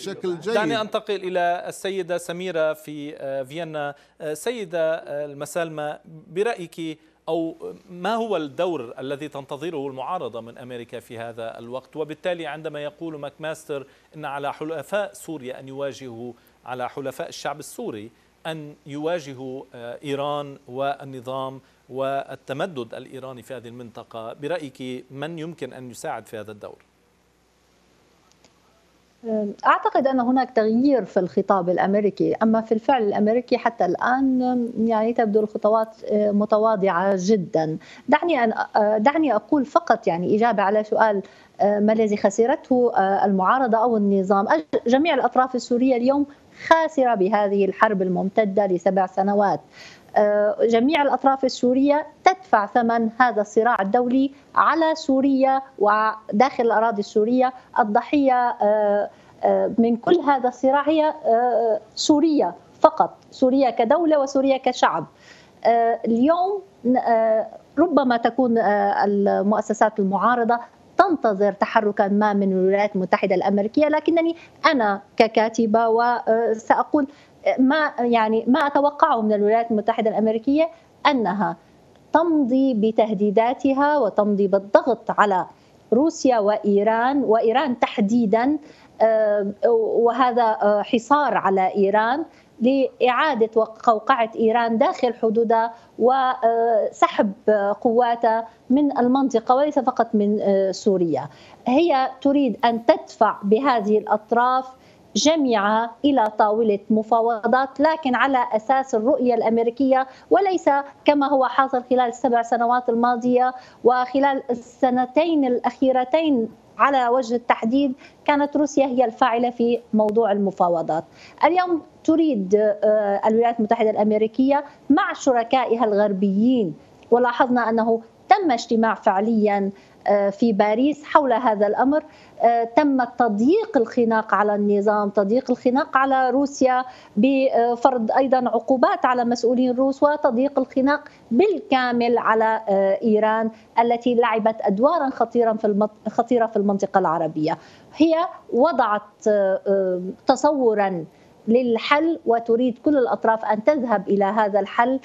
دعني أنتقل إلى السيدة سميرة في آه، فيينا آه، سيدة آه، المسالمة برأيك أو ما هو الدور الذي تنتظره المعارضة من أمريكا في هذا الوقت وبالتالي عندما يقول ماكماستر أن على حلفاء سوريا أن يواجهوا على حلفاء الشعب السوري أن يواجهوا إيران والنظام والتمدد الإيراني في هذه المنطقة برأيك من يمكن أن يساعد في هذا الدور؟ اعتقد ان هناك تغيير في الخطاب الامريكي اما في الفعل الامريكي حتى الان يعني تبدو الخطوات متواضعه جدا دعني ان دعني اقول فقط يعني اجابه على سؤال ما الذي خسرته المعارضه او النظام جميع الاطراف السوريه اليوم خاسره بهذه الحرب الممتده لسبع سنوات آه، جميع الأطراف السورية تدفع ثمن هذا الصراع الدولي على سوريا وداخل الأراضي السورية الضحية آه، آه، من كل هذا الصراع هي سوريا فقط سوريا كدولة وسوريا كشعب اليوم ربما تكون المؤسسات المعارضة تنتظر تحركا ما من الولايات المتحدة الأمريكية لكنني أنا ككاتبة وسأقول ما يعني ما اتوقعه من الولايات المتحده الامريكيه انها تمضي بتهديداتها وتمضي بالضغط على روسيا وايران وايران تحديدا آه، وهذا آه، حصار على ايران لاعاده قوقعه ايران داخل حدودها وسحب آه، قواتها من المنطقه وليس فقط من سوريا. هي تريد ان تدفع بهذه الاطراف جميعا الى طاوله مفاوضات لكن على اساس الرؤيه الامريكيه وليس كما هو حاصل خلال السبع سنوات الماضيه وخلال السنتين الاخيرتين على وجه التحديد كانت روسيا هي الفاعله في موضوع المفاوضات. اليوم تريد آه، الولايات المتحده الامريكيه مع شركائها الغربيين ولاحظنا انه تم اجتماع فعليا آه، في باريس حول هذا الامر آه، تم تضييق الخناق على النظام تضييق الخناق على روسيا بفرض ايضا عقوبات على مسؤولين روس وتضييق الخناق بالكامل على آه، ايران التي لعبت ادوارا في خطيره في المنطقه العربيه هي وضعت تصورا للحل وتريد كل الاطراف ان تذهب الى هذا الحل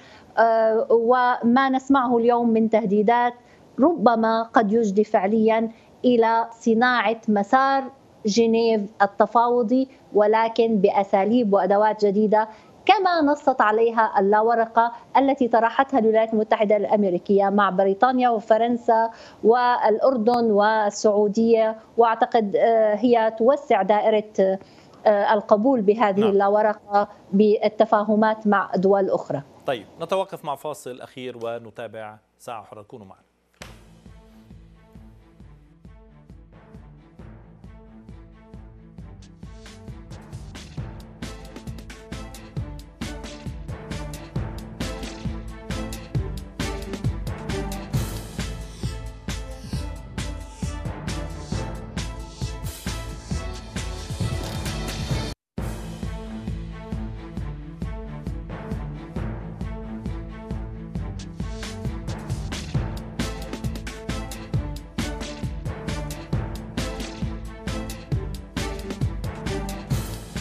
وما نسمعه اليوم من تهديدات ربما قد يجدي فعليا الى صناعه مسار جنيف التفاوضي ولكن باساليب وادوات جديده كما نصت عليها اللاورقة التي طرحتها الولايات المتحدة الأمريكية مع بريطانيا وفرنسا والأردن والسعودية وأعتقد آه، هي توسع دائرة آه، القبول بهذه نعم. اللاورقة بالتفاهمات مع دول أخرى طيب نتوقف مع فاصل أخير ونتابع ساعة أخرى كونوا معنا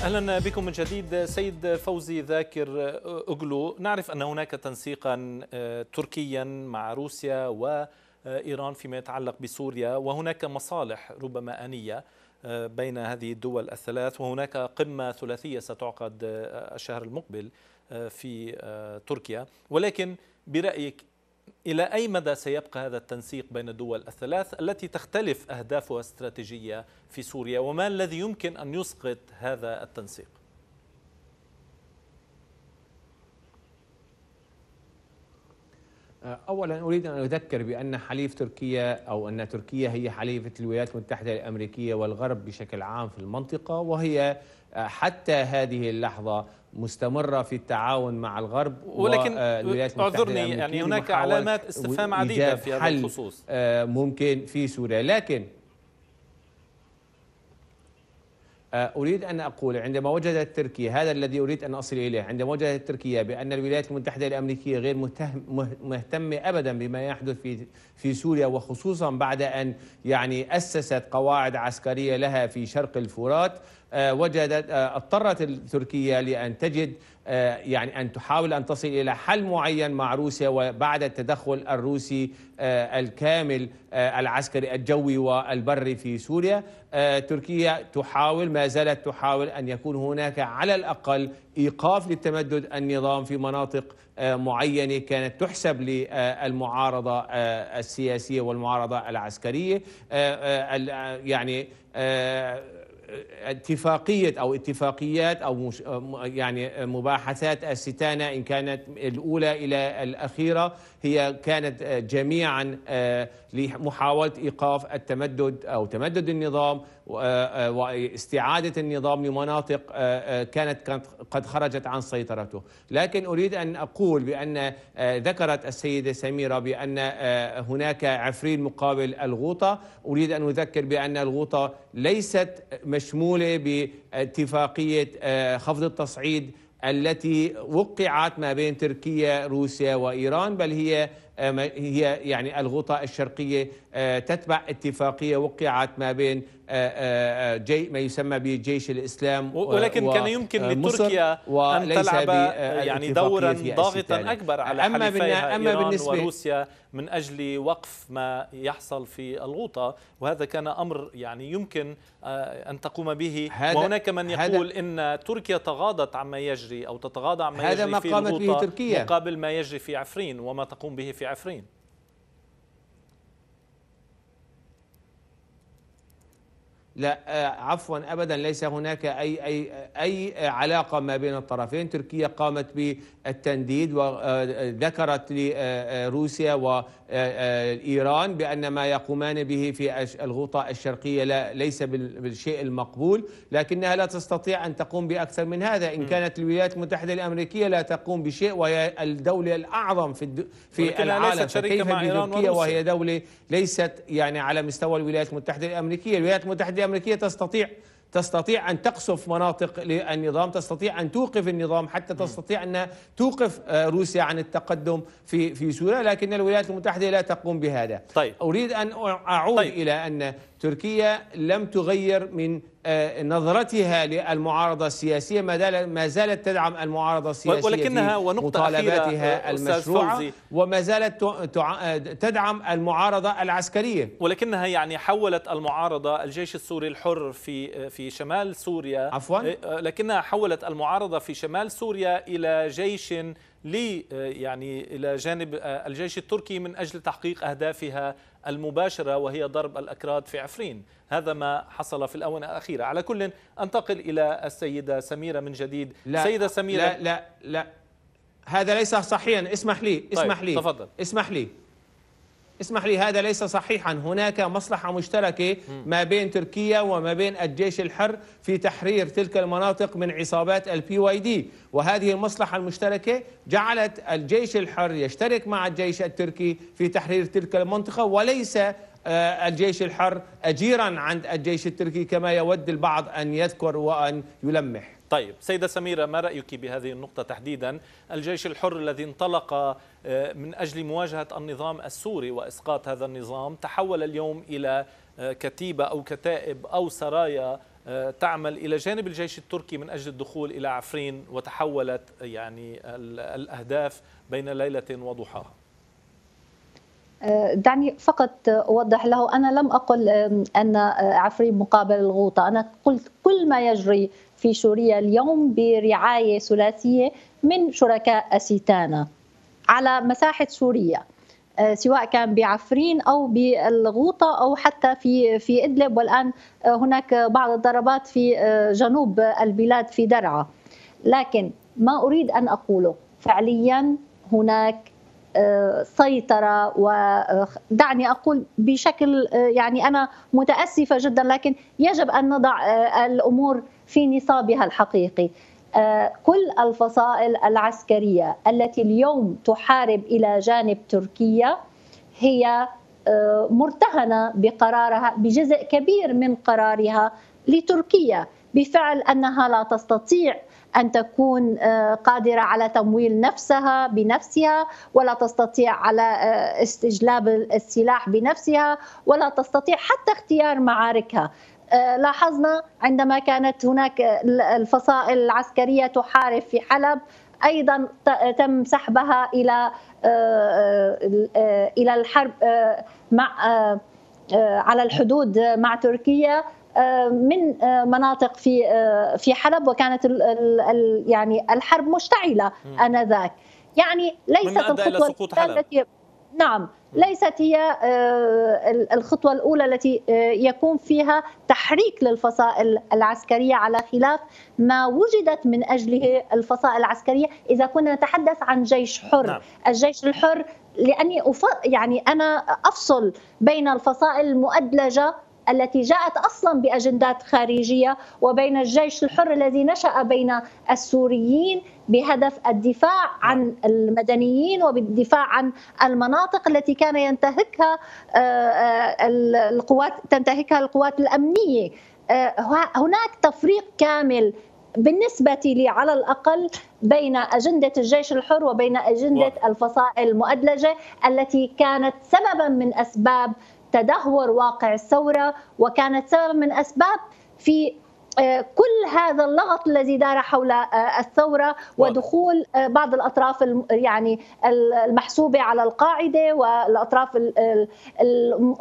اهلا بكم من جديد سيد فوزي ذاكر اوغلو نعرف ان هناك تنسيقا آه، تركيا مع روسيا وايران فيما يتعلق بسوريا وهناك مصالح ربما انيه آه، بين هذه الدول الثلاث وهناك قمه ثلاثيه ستعقد آه، الشهر المقبل في تركيا ولكن برايك إلى أي مدى سيبقى هذا التنسيق بين الدول الثلاث التي تختلف أهدافها استراتيجية في سوريا وما الذي يمكن أن يسقط هذا التنسيق؟ آه، اولا اريد ان اذكر بان حليف تركيا او ان تركيا هي حليفه الولايات المتحده الامريكيه والغرب بشكل عام في المنطقه وهي آه، حتى هذه اللحظه مستمره في التعاون مع الغرب آه، ولكن اعذرني يعني هناك علامات استفهام عديده في هذا الخصوص ممكن في سوريا لكن آه، أريد أن أقول عندما وجدت تركيا هذا الذي أريد أن أصل إليه عندما وجدت تركيا بأن الولايات المتحدة الأمريكية غير مهتمة أبدا بما يحدث في في سوريا وخصوصا بعد أن يعني أسست قواعد عسكرية لها في شرق الفرات آه، وجدت آه، اضطرت تركيا لأن تجد آه، يعني أن تحاول أن تصل إلى حل معين مع روسيا وبعد التدخل الروسي آه، الكامل آه، العسكري الجوي والبري في سوريا تركيا تحاول ما زالت تحاول أن يكون هناك على الأقل إيقاف للتمدد النظام في مناطق معينة كانت تحسب للمعارضة السياسية والمعارضة العسكرية يعني اتفاقية أو اتفاقيات أو يعني مباحثات الستانة إن كانت الأولى إلى الأخيرة هي كانت آه، جميعا آه، لمحاولة إيقاف التمدد أو تمدد النظام آه، واستعادة النظام لمناطق كانت قد خرجت عن سيطرته لكن أريد أن أقول بأن ذكرت السيدة سميرة بأن هناك عفرين مقابل الغوطة أريد أن أذكر بأن الغوطة ليست مشمولة باتفاقية خفض التصعيد التي وقعت ما بين تركيا روسيا وإيران بل هي هي يعني الغوطة الشرقية آه، تتبع اتفاقية وقعت ما بين آه، آه، جي ما يسمى بجيش الإسلام ولكن و كان يمكن لتركيا أن تلعب يعني دورا ضاغطا أكبر على أما حليفيها أما إيران بالنسبة وروسيا من أجل وقف ما يحصل في الغوطة وهذا كان أمر يعني يمكن أن تقوم به وهناك من يقول إن تركيا تغاضت عما يجري أو تتغاضى عما يجري في الغوطة مقابل ما يجري في عفرين وما تقوم به في في عفرين لا آه، عفوا ابدا ليس هناك اي اي اي علاقه ما بين الطرفين تركيا قامت التنديد وذكرت آه، لروسيا وإيران آه، آه، بأن ما يقومان به في الغوطة الشرقية لا ليس بالشيء المقبول لكنها لا تستطيع أن تقوم بأكثر من هذا إن كانت الولايات المتحدة الأمريكية لا تقوم بشيء وهي الدولة الأعظم في في العالم فكيف بتركيا وهي دولة ليست يعني على مستوى الولايات المتحدة الأمريكية الولايات المتحدة الأمريكية تستطيع تستطيع أن تقصف مناطق للنظام تستطيع أن توقف النظام حتى تستطيع أن توقف آه، روسيا عن التقدم في في سوريا لكن الولايات المتحدة لا تقوم بهذا طيب. أريد أن أعود طيب. إلى أن تركيا لم تغير من آه، نظرتها للمعارضة السياسية ما زالت تدعم المعارضة السياسية ولكنها ونقطة مطالباتها المشروعة وما زالت تدعم المعارضة العسكرية ولكنها يعني حولت المعارضة الجيش السوري الحر في في شمال سوريا عفوا إيه، آه، لكنها حولت المعارضة في شمال سوريا إلى جيش لي آه، يعني إلى جانب الجيش التركي من أجل تحقيق أهدافها المباشرة وهي ضرب الأكراد في عفرين هذا ما حصل في الأونة الأخيرة على كل أنتقل إلى السيدة سميرة من جديد لا سيدة سميرة لا لا لا هذا ليس صحيا اسمح لي اسمح طيب لي تفضل اسمح لي اسمح لي هذا ليس صحيحا هناك مصلحة مشتركة ما بين تركيا وما بين الجيش الحر في تحرير تلك المناطق من عصابات البي واي دي وهذه المصلحة المشتركة جعلت الجيش الحر يشترك مع الجيش التركي في تحرير تلك المنطقة وليس آه، الجيش الحر أجيرا عند الجيش التركي كما يود البعض أن يذكر وأن يلمح طيب سيدة سميرة ما رأيك بهذه النقطة تحديدا الجيش الحر الذي انطلق آه، من أجل مواجهة النظام السوري وإسقاط هذا النظام تحول اليوم إلى آه، كتيبة أو كتائب أو سرايا آه، تعمل إلى جانب الجيش التركي من أجل الدخول إلى عفرين وتحولت يعني الأهداف بين ليلة وضحاها دعني فقط أوضح له أنا لم أقل أن عفرين مقابل الغوطة أنا قلت كل ما يجري في سوريا اليوم برعاية ثلاثية من شركاء أسيتانا على مساحة سوريا آه، سواء كان بعفرين او بالغوطه او حتى في في ادلب والان آه، هناك بعض الضربات في آه، جنوب البلاد في درعا لكن ما اريد ان اقوله فعليا هناك سيطرة ودعني آه، أقول بشكل آه، يعني أنا متأسفة جدا لكن يجب أن نضع آه، الأمور في نصابها الحقيقي كل الفصائل العسكرية التي اليوم تحارب إلى جانب تركيا هي مرتهنة بقرارها بجزء كبير من قرارها لتركيا بفعل أنها لا تستطيع ان تكون آه، قادره على تمويل نفسها بنفسها ولا تستطيع على آه، استجلاب السلاح بنفسها ولا تستطيع حتى اختيار معاركها آه، لاحظنا عندما كانت هناك الفصائل العسكريه تحارب في حلب ايضا تم سحبها الى الى الحرب مع على الحدود مع تركيا آه، من آه، مناطق في آه، في حلب وكانت يعني الحرب مشتعله انذاك يعني ليست الخطوه التي نعم ليست هي الخطوة الأولى التي يكون فيها تحريك للفصائل العسكرية على خلاف ما وجدت من أجله الفصائل العسكرية إذا كنا نتحدث عن جيش حر نعم. الجيش الحر لأني أف... يعني أنا أفصل بين الفصائل المؤدلجة التي جاءت اصلا باجندات خارجيه وبين الجيش الحر الذي نشا بين السوريين بهدف الدفاع عن نعم. المدنيين وبالدفاع عن المناطق التي كان ينتهكها آه، آه، القوات تنتهكها القوات الامنيه آه، هناك تفريق كامل بالنسبة لي على الأقل بين أجندة الجيش الحر وبين أجندة الفصائل المؤدلجة التي كانت سببا من أسباب تدهور واقع الثوره وكانت سبب من اسباب في آه، كل هذا اللغط الذي دار حول آه، الثورة ودخول آه، بعض الأطراف يعني المحسوبة على القاعدة والأطراف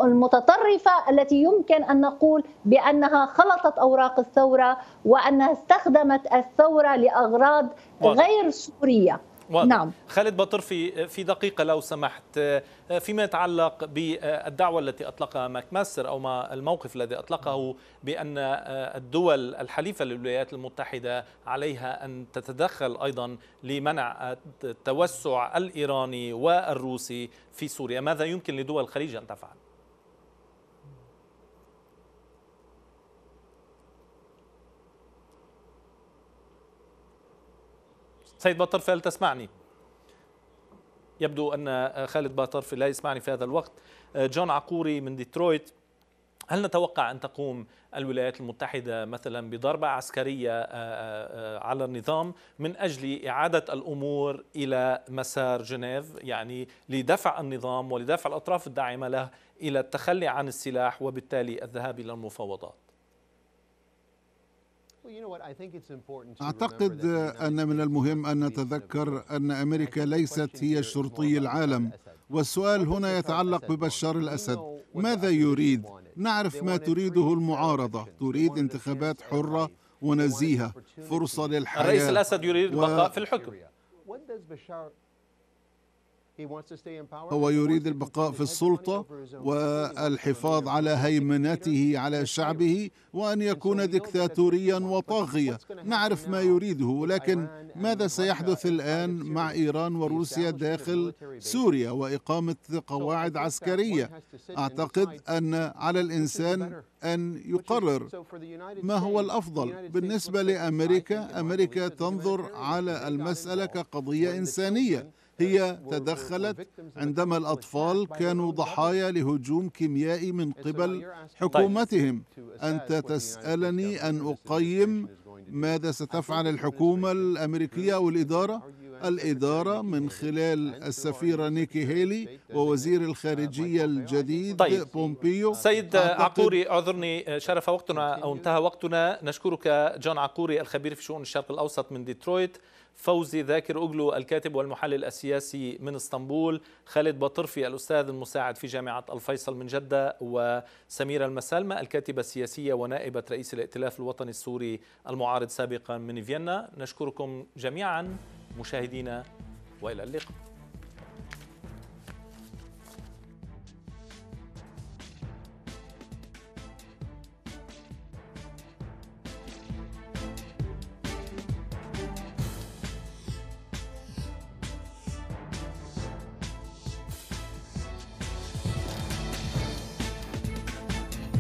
المتطرفة التي يمكن أن نقول بأنها خلطت أوراق الثورة وأنها استخدمت الثورة لأغراض غير سورية واضح. نعم خالد بطر في في دقيقه لو سمحت آه، فيما يتعلق بالدعوه التي اطلقها ماكماستر او ما الموقف الذي اطلقه بان آه، الدول الحليفه للولايات المتحده عليها ان تتدخل ايضا لمنع التوسع الايراني والروسي في سوريا ماذا يمكن لدول الخليج ان تفعل سيد هل تسمعني يبدو أن خالد بطرفي لا يسمعني في هذا الوقت آه، جون عقوري من ديترويت هل نتوقع أن تقوم الولايات المتحدة مثلا بضربة عسكرية آه، آه، على النظام من أجل إعادة الأمور إلى مسار جنيف يعني لدفع النظام ولدفع الأطراف الداعمة له إلى التخلي عن السلاح وبالتالي الذهاب إلى المفاوضات أعتقد أن من المهم أن نتذكر أن أمريكا ليست هي شرطي العالم والسؤال هنا يتعلق ببشار الأسد ماذا يريد؟ نعرف ما تريده المعارضة تريد انتخابات حرة ونزيهة فرصة للحياة الرئيس الأسد يريد البقاء في الحكم هو يريد البقاء في السلطة والحفاظ على هيمنته على شعبه وأن يكون دكتاتوريا وطاغية نعرف ما يريده ولكن ماذا سيحدث الآن مع إيران وروسيا داخل سوريا وإقامة قواعد عسكرية أعتقد أن على الإنسان أن يقرر ما هو الأفضل بالنسبة لأمريكا أمريكا تنظر على المسألة كقضية إنسانية هي تدخلت عندما الأطفال كانوا ضحايا لهجوم كيميائي من قبل حكومتهم أنت تسألني أن أقيم ماذا ستفعل الحكومة الأمريكية والإدارة الإدارة من خلال السفيرة نيكي هيلي ووزير uh, الخارجية الجديد طيب. بومبيو سيد عقوري أعذرني آه، شرف وقتنا أو انتهى وقتنا نشكرك جون عقوري الخبير في شؤون الشرق الأوسط من ديترويت فوزي ذاكر أجلو الكاتب والمحلل السياسي من اسطنبول خالد بطرفي الأستاذ المساعد في جامعة الفيصل من جدة وسميرة المسالمة الكاتبة السياسية ونائبة رئيس الائتلاف الوطني السوري المعارض سابقا من فيينا نشكركم جميعا مشاهدينا وإلى اللقاء